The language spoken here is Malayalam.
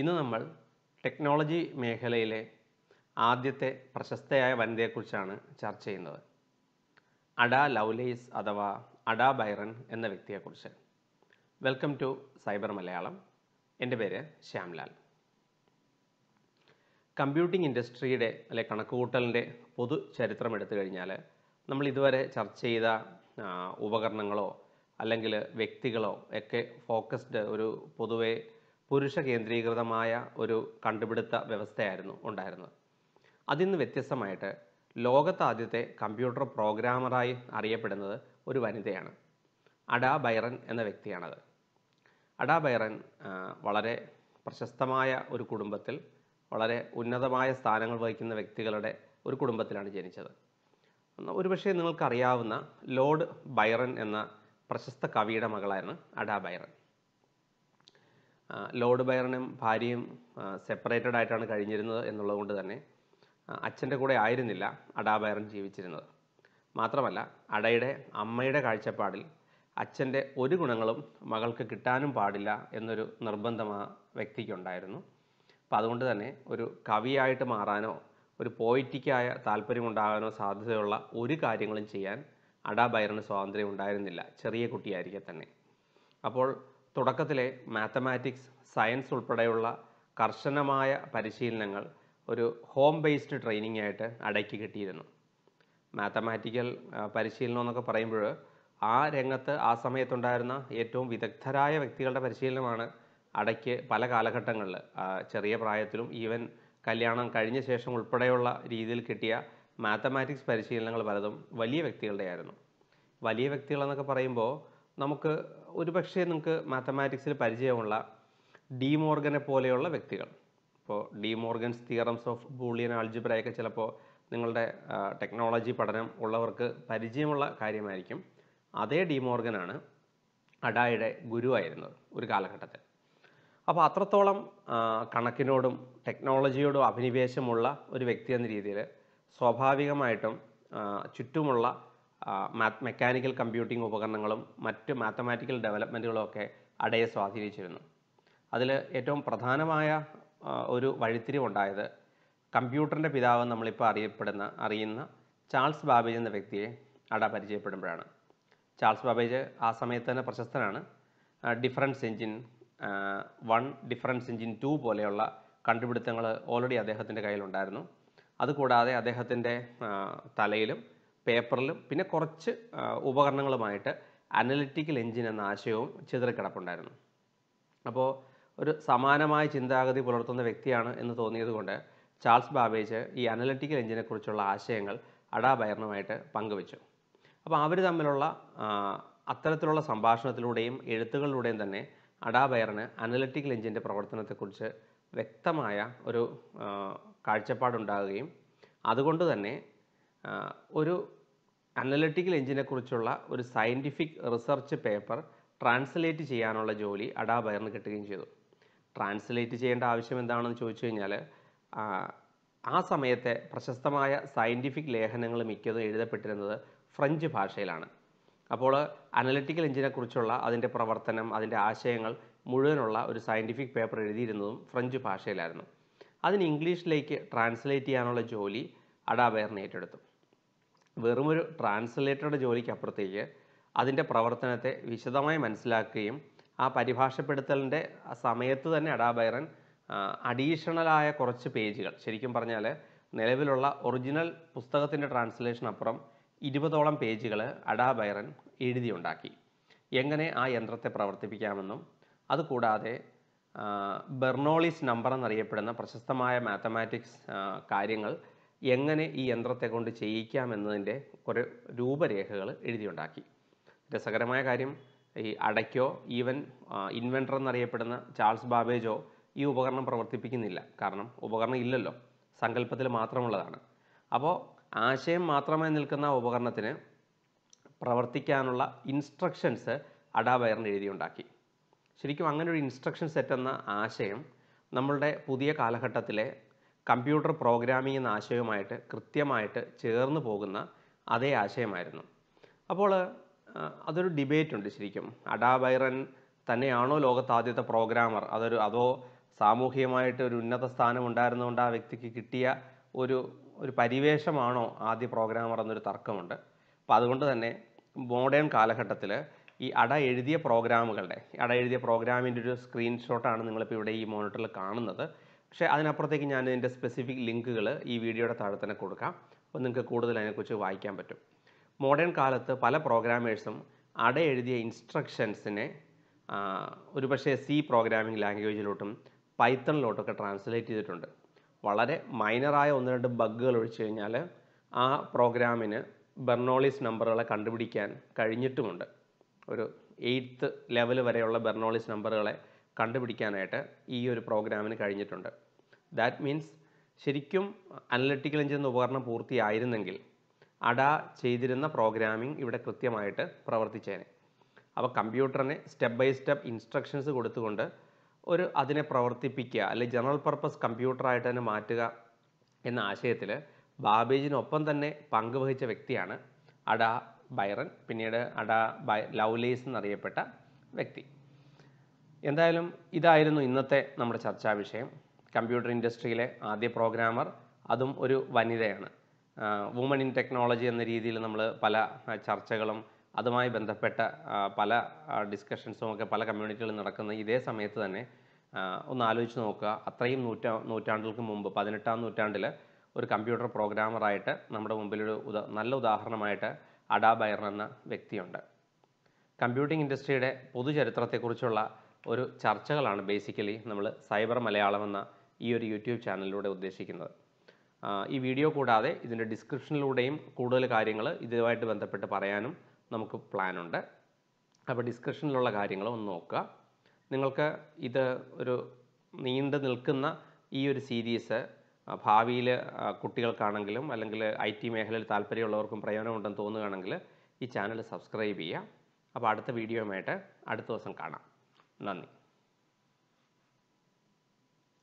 ഇന്ന് നമ്മൾ ടെക്നോളജി മേഖലയിലെ ആദ്യത്തെ പ്രശസ്തയായ വനിതയെക്കുറിച്ചാണ് ചർച്ച ചെയ്യുന്നത് അഡ ലൗലേസ് അഥവാ അഡ ബൈറൻ എന്ന വ്യക്തിയെക്കുറിച്ച് വെൽക്കം ടു സൈബർ മലയാളം എൻ്റെ പേര് ശ്യാംലാൽ കമ്പ്യൂട്ടിംഗ് ഇൻഡസ്ട്രിയുടെ അല്ലെ കണക്കുകൂട്ടലിൻ്റെ പൊതു ചരിത്രം എടുത്തു കഴിഞ്ഞാൽ നമ്മൾ ഇതുവരെ ചർച്ച ചെയ്ത ഉപകരണങ്ങളോ അല്ലെങ്കിൽ വ്യക്തികളോ ഒക്കെ ഫോക്കസ്ഡ് ഒരു പൊതുവേ പുരുഷ കേന്ദ്രീകൃതമായ ഒരു കണ്ടുപിടുത്ത വ്യവസ്ഥയായിരുന്നു ഉണ്ടായിരുന്നത് നിന്ന് വ്യത്യസ്തമായിട്ട് ലോകത്താദ്യത്തെ കമ്പ്യൂട്ടർ പ്രോഗ്രാമറായി അറിയപ്പെടുന്നത് ഒരു വനിതയാണ് അഡാ ബൈറൻ എന്ന വ്യക്തിയാണത് അഡാ ബൈറൻ വളരെ പ്രശസ്തമായ ഒരു കുടുംബത്തിൽ വളരെ ഉന്നതമായ സ്ഥാനങ്ങൾ വഹിക്കുന്ന വ്യക്തികളുടെ ഒരു കുടുംബത്തിലാണ് ജനിച്ചത് ഒരുപക്ഷെ നിങ്ങൾക്കറിയാവുന്ന ലോർഡ് ബൈറൻ എന്ന പ്രശസ്ത കവിയുടെ മകളായിരുന്നു അഡാ ബൈറൻ ലോർഡ് ബയറിനും ഭാര്യയും സെപ്പറേറ്റഡ് ആയിട്ടാണ് കഴിഞ്ഞിരുന്നത് എന്നുള്ളത് കൊണ്ട് തന്നെ അച്ഛൻ്റെ കൂടെ ആയിരുന്നില്ല അഡാ ബയറൻ ജീവിച്ചിരുന്നത് മാത്രമല്ല അടയുടെ അമ്മയുടെ കാഴ്ചപ്പാടിൽ അച്ഛൻ്റെ ഒരു ഗുണങ്ങളും മകൾക്ക് കിട്ടാനും പാടില്ല എന്നൊരു നിർബന്ധം ആ വ്യക്തിക്കുണ്ടായിരുന്നു അപ്പം അതുകൊണ്ട് തന്നെ ഒരു കവിയായിട്ട് മാറാനോ ഒരു പോയിറ്റിക്കായ താല്പര്യമുണ്ടാകാനോ സാധ്യതയുള്ള ഒരു കാര്യങ്ങളും ചെയ്യാൻ അഡാ ബൈറിന് സ്വാതന്ത്ര്യം ഉണ്ടായിരുന്നില്ല ചെറിയ കുട്ടിയായിരിക്കെ തന്നെ അപ്പോൾ തുടക്കത്തിലെ മാത്തമാറ്റിക്സ് സയൻസ് ഉൾപ്പെടെയുള്ള കർശനമായ പരിശീലനങ്ങൾ ഒരു ഹോം ബേസ്ഡ് ട്രെയിനിങ് ആയിട്ട് അടക്കി കിട്ടിയിരുന്നു മാത്തമാറ്റിക്കൽ പരിശീലനം എന്നൊക്കെ പറയുമ്പോൾ ആ രംഗത്ത് ആ സമയത്തുണ്ടായിരുന്ന ഏറ്റവും വിദഗ്ധരായ വ്യക്തികളുടെ പരിശീലനമാണ് അടയ്ക്ക് പല കാലഘട്ടങ്ങളിൽ ചെറിയ പ്രായത്തിലും ഈവൻ കല്യാണം കഴിഞ്ഞ ശേഷം ഉൾപ്പെടെയുള്ള രീതിയിൽ കിട്ടിയ മാത്തമാറ്റിക്സ് പരിശീലനങ്ങൾ പലതും വലിയ വ്യക്തികളുടെ ആയിരുന്നു വലിയ വ്യക്തികളെന്നൊക്കെ പറയുമ്പോൾ നമുക്ക് ഒരുപക്ഷെ നിങ്ങൾക്ക് മാത്തമാറ്റിക്സിൽ പരിചയമുള്ള ഡിമോർഗനെ പോലെയുള്ള വ്യക്തികൾ ഇപ്പോൾ ഡിമോർഗൻസ് തിയറംസ് ഓഫ് ബൂളിയൻ ആൾജിബ്രയൊക്കെ ചിലപ്പോൾ നിങ്ങളുടെ ടെക്നോളജി പഠനം ഉള്ളവർക്ക് പരിചയമുള്ള കാര്യമായിരിക്കും അതേ ഡിമോർഗനാണ് അഡായുടെ ഗുരുവായിരുന്നത് ഒരു കാലഘട്ടത്തിൽ അപ്പോൾ അത്രത്തോളം കണക്കിനോടും ടെക്നോളജിയോടും അഭിനിവേശമുള്ള ഒരു വ്യക്തി എന്ന രീതിയിൽ സ്വാഭാവികമായിട്ടും ചുറ്റുമുള്ള മെക്കാനിക്കൽ കമ്പ്യൂട്ടിംഗ് ഉപകരണങ്ങളും മറ്റ് മാത്തമാറ്റിക്കൽ ഡെവലപ്മെൻറ്റുകളും ഒക്കെ അടയെ സ്വാധീനിച്ചിരുന്നു അതിൽ ഏറ്റവും പ്രധാനമായ ഒരു വഴിത്തിരിവുണ്ടായത് കമ്പ്യൂട്ടറിൻ്റെ പിതാവ് നമ്മളിപ്പോൾ അറിയപ്പെടുന്ന അറിയുന്ന ചാൾസ് ബാബേജ് എന്ന വ്യക്തിയെ അട പരിചയപ്പെടുമ്പോഴാണ് ചാൾസ് ബാബേജ് ആ സമയത്ത് തന്നെ പ്രശസ്തനാണ് difference engine one difference engine two പോലെയുള്ള കണ്ടുപിടുത്തങ്ങൾ ഓൾറെഡി അദ്ദേഹത്തിൻ്റെ കയ്യിലുണ്ടായിരുന്നു അതുകൂടാതെ അദ്ദേഹത്തിൻ്റെ തലയിലും പേപ്പറിലും പിന്നെ കുറച്ച് ഉപകരണങ്ങളുമായിട്ട് അനലിറ്റിക്കൽ എഞ്ചിൻ എന്ന ആശയവും ചിതറിക്കിടപ്പുണ്ടായിരുന്നു അപ്പോൾ ഒരു സമാനമായ ചിന്താഗതി പുലർത്തുന്ന വ്യക്തിയാണ് എന്ന് തോന്നിയതുകൊണ്ട് ചാൾസ് ബാബേജ് ഈ അനലിറ്റിക്കൽ എഞ്ചിനെക്കുറിച്ചുള്ള ആശയങ്ങൾ അഡാബയറിനുമായിട്ട് പങ്കുവച്ചു അപ്പോൾ അവർ തമ്മിലുള്ള അത്തരത്തിലുള്ള സംഭാഷണത്തിലൂടെയും എഴുത്തുകളിലൂടെയും തന്നെ അടാബയറിന് അനലിറ്റിക്കൽ എൻജിൻ്റെ പ്രവർത്തനത്തെക്കുറിച്ച് വ്യക്തമായ ഒരു കാഴ്ചപ്പാടുണ്ടാകുകയും അതുകൊണ്ട് തന്നെ ഒരു അനലറ്റിക്കൽ എഞ്ചിനെക്കുറിച്ചുള്ള ഒരു സയൻറ്റിഫിക് റിസർച്ച് പേപ്പർ ട്രാൻസ്ലേറ്റ് ചെയ്യാനുള്ള ജോലി അഡാബയറിന് കിട്ടുകയും ചെയ്തു ട്രാൻസ്ലേറ്റ് ചെയ്യേണ്ട ആവശ്യം എന്താണെന്ന് ചോദിച്ചു കഴിഞ്ഞാൽ ആ സമയത്തെ പ്രശസ്തമായ സയൻറ്റിഫിക് ലേഖനങ്ങൾ മിക്കതും എഴുതപ്പെട്ടിരുന്നത് ഫ്രഞ്ച് ഭാഷയിലാണ് അപ്പോൾ അനലറ്റിക്കൽ എഞ്ചിനെക്കുറിച്ചുള്ള അതിൻ്റെ പ്രവർത്തനം അതിൻ്റെ ആശയങ്ങൾ മുഴുവനുള്ള ഒരു സയൻറ്റിഫിക് പേപ്പർ എഴുതിയിരുന്നതും ഫ്രഞ്ച് ഭാഷയിലായിരുന്നു അതിന് ഇംഗ്ലീഷിലേക്ക് ട്രാൻസ്ലേറ്റ് ചെയ്യാനുള്ള ജോലി അഡാബെയറിനെ ഏറ്റെടുത്തു വെറുമൊരു ട്രാൻസ്ലേറ്ററുടെ ജോലിക്കപ്പുറത്തേക്ക് അതിൻ്റെ പ്രവർത്തനത്തെ വിശദമായി മനസ്സിലാക്കുകയും ആ പരിഭാഷപ്പെടുത്തലിൻ്റെ സമയത്ത് തന്നെ അഡാബൈറൻ അഡീഷണലായ കുറച്ച് പേജുകൾ ശരിക്കും പറഞ്ഞാൽ നിലവിലുള്ള ഒറിജിനൽ പുസ്തകത്തിൻ്റെ ട്രാൻസ്ലേഷൻ അപ്പുറം ഇരുപതോളം പേജുകൾ അഡാബൈറൻ എഴുതിയുണ്ടാക്കി എങ്ങനെ ആ യന്ത്രത്തെ പ്രവർത്തിപ്പിക്കാമെന്നും അതുകൂടാതെ ബെർണോളിസ് നമ്പർ എന്നറിയപ്പെടുന്ന പ്രശസ്തമായ മാത്തമാറ്റിക്സ് കാര്യങ്ങൾ എങ്ങനെ ഈ യന്ത്രത്തെ കൊണ്ട് ചെയ്യിക്കാമെന്നതിൻ്റെ കുറേ രൂപരേഖകൾ എഴുതിയുണ്ടാക്കി രസകരമായ കാര്യം ഈ അടയ്ക്കോ ഈവൻ ഇൻവെൻറ്റർ എന്നറിയപ്പെടുന്ന ചാൾസ് ബാബേജോ ഈ ഉപകരണം പ്രവർത്തിപ്പിക്കുന്നില്ല കാരണം ഉപകരണം ഇല്ലല്ലോ സങ്കല്പത്തിൽ മാത്രമുള്ളതാണ് അപ്പോൾ ആശയം മാത്രമായി നിൽക്കുന്ന ഉപകരണത്തിന് പ്രവർത്തിക്കാനുള്ള ഇൻസ്ട്രക്ഷൻസ് അഡാബയറിന് എഴുതിയുണ്ടാക്കി ശരിക്കും അങ്ങനെ ഒരു ഇൻസ്ട്രക്ഷൻ സെറ്റ് എന്ന ആശയം നമ്മളുടെ പുതിയ കാലഘട്ടത്തിലെ കമ്പ്യൂട്ടർ പ്രോഗ്രാമിംഗ് എന്ന ആശയവുമായിട്ട് കൃത്യമായിട്ട് ചേർന്ന് പോകുന്ന അതേ ആശയമായിരുന്നു അപ്പോൾ അതൊരു ഡിബേറ്റ് ഉണ്ട് ശരിക്കും അഡാബൈറൻ തന്നെയാണോ ലോകത്ത് ആദ്യത്തെ പ്രോഗ്രാമർ അതൊരു അതോ സാമൂഹികമായിട്ട് ഒരു ഉന്നത സ്ഥാനം ഉണ്ടായിരുന്നുകൊണ്ട് ആ വ്യക്തിക്ക് കിട്ടിയ ഒരു ഒരു പരിവേഷമാണോ ആദ്യ പ്രോഗ്രാമർ എന്നൊരു തർക്കമുണ്ട് അപ്പോൾ അതുകൊണ്ട് തന്നെ മോഡേൺ കാലഘട്ടത്തിൽ ഈ അട എഴുതിയ പ്രോഗ്രാമുകളുടെ അട എഴുതിയ പ്രോഗ്രാമിൻ്റെ ഒരു സ്ക്രീൻഷോട്ടാണ് നിങ്ങളിപ്പോൾ ഇവിടെ ഈ മോണിറ്ററിൽ കാണുന്നത് പക്ഷേ അതിനപ്പുറത്തേക്ക് ഞാൻ ഇതിൻ്റെ സ്പെസിഫിക് ലിങ്കുകൾ ഈ വീഡിയോയുടെ താഴെ തന്നെ കൊടുക്കാം അപ്പോൾ നിങ്ങൾക്ക് കൂടുതൽ അതിനെക്കുറിച്ച് വായിക്കാൻ പറ്റും മോഡേൺ കാലത്ത് പല പ്രോഗ്രാമേഴ്സും അട എഴുതിയ ഇൻസ്ട്രക്ഷൻസിനെ ഒരുപക്ഷേ സി പ്രോഗ്രാമിംഗ് ലാംഗ്വേജിലോട്ടും പൈത്തണിലോട്ടൊക്കെ ട്രാൻസ്ലേറ്റ് ചെയ്തിട്ടുണ്ട് വളരെ മൈനറായ ഒന്ന് രണ്ട് ബഗ്ഗുകൾ ഒഴിച്ചു കഴിഞ്ഞാൽ ആ പ്രോഗ്രാമിന് ബെർണോളിസ് നമ്പറുകളെ കണ്ടുപിടിക്കാൻ കഴിഞ്ഞിട്ടുമുണ്ട് ഒരു എയ്ത്ത് ലെവൽ വരെയുള്ള ബെർണോളിസ് നമ്പറുകളെ കണ്ടുപിടിക്കാനായിട്ട് ഈ ഒരു പ്രോഗ്രാമിന് കഴിഞ്ഞിട്ടുണ്ട് ദാറ്റ് മീൻസ് ശരിക്കും അനലറ്റിക്കൽ എഞ്ചിൻ എന്ന ഉപകരണം പൂർത്തിയായിരുന്നെങ്കിൽ അഡ ചെയ്തിരുന്ന പ്രോഗ്രാമിംഗ് ഇവിടെ കൃത്യമായിട്ട് പ്രവർത്തിച്ചേനെ അപ്പോൾ കമ്പ്യൂട്ടറിനെ സ്റ്റെപ്പ് ബൈ സ്റ്റെപ്പ് ഇൻസ്ട്രക്ഷൻസ് കൊടുത്തുകൊണ്ട് ഒരു അതിനെ പ്രവർത്തിപ്പിക്കുക അല്ലെങ്കിൽ ജനറൽ പർപ്പസ് കമ്പ്യൂട്ടറായിട്ട് തന്നെ മാറ്റുക എന്ന ആശയത്തിൽ ബാബേജിനൊപ്പം തന്നെ പങ്കുവഹിച്ച വ്യക്തിയാണ് അഡ ബൈറൻ പിന്നീട് അഡ ബൈ ലൗലേസ് എന്നറിയപ്പെട്ട വ്യക്തി എന്തായാലും ഇതായിരുന്നു ഇന്നത്തെ നമ്മുടെ ചർച്ചാ വിഷയം കമ്പ്യൂട്ടർ ഇൻഡസ്ട്രിയിലെ ആദ്യ പ്രോഗ്രാമർ അതും ഒരു വനിതയാണ് വുമൺ ഇൻ ടെക്നോളജി എന്ന രീതിയിൽ നമ്മൾ പല ചർച്ചകളും അതുമായി ബന്ധപ്പെട്ട പല ഡിസ്കഷൻസും ഒക്കെ പല കമ്മ്യൂണിറ്റികളിൽ നടക്കുന്ന ഇതേ സമയത്ത് തന്നെ ഒന്ന് ആലോചിച്ച് നോക്കുക അത്രയും നൂറ്റാ നൂറ്റാണ്ടുകൾക്ക് മുമ്പ് പതിനെട്ടാം നൂറ്റാണ്ടിൽ ഒരു കമ്പ്യൂട്ടർ പ്രോഗ്രാമറായിട്ട് നമ്മുടെ മുമ്പിലൊരു ഉദാ നല്ല ഉദാഹരണമായിട്ട് അഡാബയർ എന്ന വ്യക്തിയുണ്ട് കമ്പ്യൂട്ടിംഗ് ഇൻഡസ്ട്രിയുടെ പൊതുചരിത്രത്തെക്കുറിച്ചുള്ള ഒരു ചർച്ചകളാണ് ബേസിക്കലി നമ്മൾ സൈബർ മലയാളം എന്ന ഈ ഒരു യൂട്യൂബ് ചാനലിലൂടെ ഉദ്ദേശിക്കുന്നത് ഈ വീഡിയോ കൂടാതെ ഇതിൻ്റെ ഡിസ്ക്രിപ്ഷനിലൂടെയും കൂടുതൽ കാര്യങ്ങൾ ഇതുമായിട്ട് ബന്ധപ്പെട്ട് പറയാനും നമുക്ക് പ്ലാനുണ്ട് അപ്പോൾ ഡിസ്ക്രിപ്ഷനിലുള്ള കാര്യങ്ങൾ ഒന്ന് നോക്കുക നിങ്ങൾക്ക് ഇത് ഒരു നീണ്ടു നിൽക്കുന്ന ഈ ഒരു സീരീസ് ഭാവിയിൽ കുട്ടികൾക്കാണെങ്കിലും അല്ലെങ്കിൽ ഐ ടി മേഖലയിൽ താല്പര്യമുള്ളവർക്കും പ്രയോജനമുണ്ടെന്ന് തോന്നുകയാണെങ്കിൽ ഈ ചാനൽ സബ്സ്ക്രൈബ് ചെയ്യുക അപ്പോൾ അടുത്ത വീഡിയോയുമായിട്ട് അടുത്ത ദിവസം കാണാം 러닝